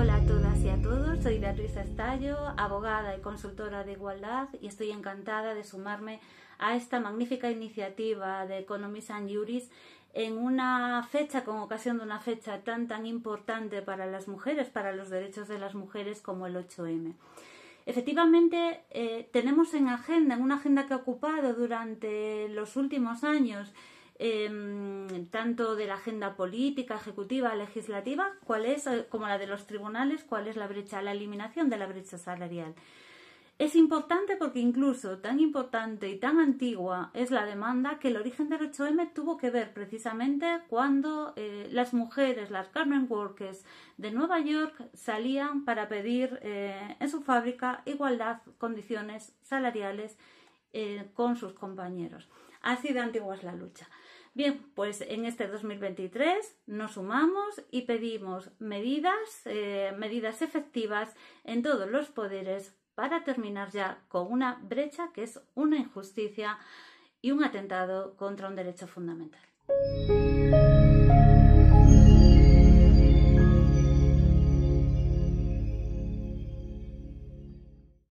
Hola a todas y a todos, soy Beatriz Estallo, abogada y consultora de igualdad y estoy encantada de sumarme a esta magnífica iniciativa de Economies and Juris en una fecha, con ocasión de una fecha tan tan importante para las mujeres, para los derechos de las mujeres como el 8M. Efectivamente, eh, tenemos en agenda, en una agenda que ha ocupado durante los últimos años, Em, tanto de la agenda política, ejecutiva, legislativa, eh, como la de los tribunales, cuál es la brecha, la eliminación de la brecha salarial. Es importante porque incluso tan importante y tan antigua es la demanda que el origen del 8M tuvo que ver precisamente cuando eh, las mujeres, las Carmen workers de Nueva York salían para pedir eh, en su fábrica igualdad, condiciones salariales eh, con sus compañeros. Así de antigua la lucha. Bien, pues en este 2023 nos sumamos y pedimos medidas, eh, medidas efectivas en todos los poderes para terminar ya con una brecha que es una injusticia y un atentado contra un derecho fundamental.